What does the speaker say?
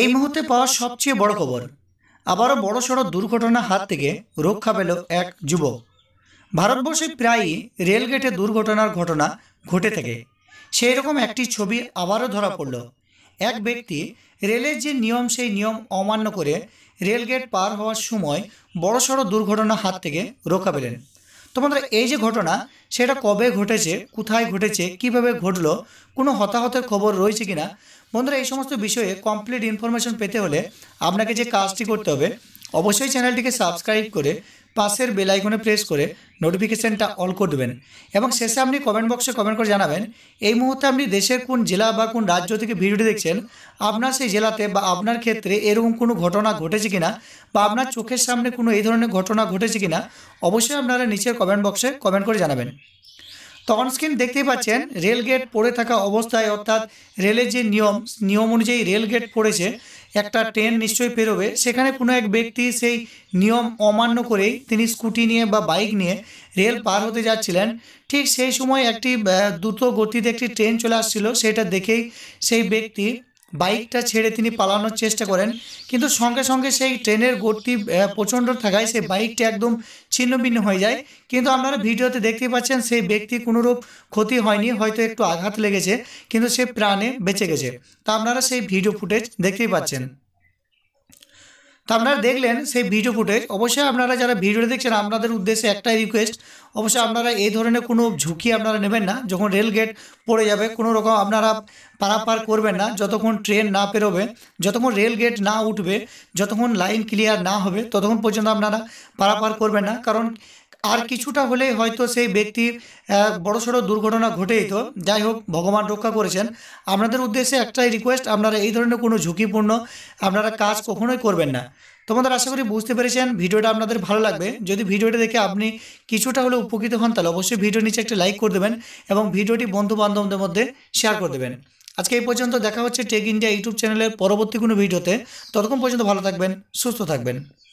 এই মুহূর্তে পাওয়া সবচেয়ে বড় খবর আবারও বড়সড় দুর্ঘটনা হাত থেকে রক্ষা পেল এক যুবক ভারতবর্ষে প্রায়ই রেলগেটে দুর্ঘটনার ঘটনা ঘটে থাকে সেই রকম একটি ছবি আবারও ধরা পড়ল এক ব্যক্তি রেলের যে নিয়ম সেই নিয়ম অমান্য করে রেলগেট পার হওয়ার সময় বড়সড় দুর্ঘটনা হাত থেকে রক্ষা পেলেন তো বন্ধুরা এই যে ঘটনা সেটা কবে ঘটেছে কোথায় ঘটেছে কিভাবে ঘটলো কোনো হতাহতের খবর রয়েছে কিনা বন্ধুরা এই সমস্ত বিষয়ে কমপ্লিট ইনফরমেশন পেতে হলে আপনাকে যে কাজটি করতে হবে অবশ্যই চ্যানেলটিকে সাবস্ক্রাইব করে পাশের বেল প্রেস করে নোটিফিকেশানটা অল করে দেবেন এবং শেষে আপনি কমেন্ট বক্সে কমেন্ট করে জানাবেন এই মুহূর্তে আপনি দেশের কোন জেলা বা কোন রাজ্য থেকে ভিডিওটি দেখছেন আপনার সেই জেলাতে বা আপনার ক্ষেত্রে এরকম কোনো ঘটনা ঘটেছে কিনা বা আপনার চোখের সামনে কোনো এই ধরনের ঘটনা ঘটেছে কিনা অবশ্যই আপনারা নিচের কমেন্ট বক্সে কমেন্ট করে জানাবেন তখন স্ক্রিন দেখতে পাচ্ছেন রেল গেট পড়ে থাকা অবস্থায় অর্থাৎ রেলের যে নিয়ম নিয়ম অনুযায়ী রেল গেট পড়েছে একটা ট্রেন নিশ্চয়ই পেরোবে সেখানে কোনো এক ব্যক্তি সেই নিয়ম অমান্য করেই তিনি স্কুটি নিয়ে বা বাইক নিয়ে রেল পার হতে যাচ্ছিলেন ঠিক সেই সময় একটি দ্রুত গতিতে একটি ট্রেন চলে আসছিল সেটা দেখেই সেই ব্যক্তি বাইকটা ছেড়ে তিনি পালানোর চেষ্টা করেন কিন্তু সঙ্গে সঙ্গে সেই ট্রেনের গতি প্রচণ্ড থাকায় সেই বাইকটা একদম ছিন্নভিন্ন হয়ে যায় কিন্তু আপনারা ভিডিওতে দেখতে পাচ্ছেন সেই ব্যক্তির কোনোরূপ ক্ষতি হয়নি হয়তো একটু আঘাত লেগেছে কিন্তু সে প্রাণে বেঁচে গেছে তা আপনারা সেই ভিডিও ফুটেজ দেখতেই পাচ্ছেন তো আপনারা দেখলেন সেই ভিডিও ফুটেজ অবশ্যই আপনারা যারা ভিডিওটা দেখছেন আপনাদের উদ্দেশ্যে একটাই রিকোয়েস্ট অবশ্যই আপনারা এই ধরনের কোনো ঝুঁকি আপনারা নেবেন না যখন রেল গেট পড়ে যাবে কোনো রকম আপনারা পারাপার করবেন না যতক্ষণ ট্রেন না পেরোবে যতক্ষণ রেল গেট না উঠবে যতক্ষণ লাইন ক্লিয়ার না হবে ততক্ষণ পর্যন্ত আপনারা পারাপার করবেন না কারণ আর কিছুটা হলেই হয়তো সেই ব্যক্তি সড়ো দুর্ঘটনা ঘটে যেত যাই হোক ভগবান রক্ষা করেছেন আপনাদের উদ্দেশ্যে একটাই রিকোয়েস্ট আপনারা এই ধরনের কোনো ঝুঁকিপূর্ণ আপনারা কাজ কখনোই করবেন না তোমাদের আশা করি বুঝতে পেরেছেন ভিডিওটা আপনাদের ভালো লাগবে যদি ভিডিওটা দেখে আপনি কিছুটা হলে উপকৃত হন তাহলে অবশ্যই ভিডিও নিচে একটা লাইক করে দেবেন এবং ভিডিওটি বন্ধু বান্ধবদের মধ্যে শেয়ার করে দেবেন আজকে এই পর্যন্ত দেখা হচ্ছে টেক ইন্ডিয়া ইউটিউব চ্যানেলের পরবর্তী কোনো ভিডিওতে ততক্ষণ পর্যন্ত ভালো থাকবেন সুস্থ থাকবেন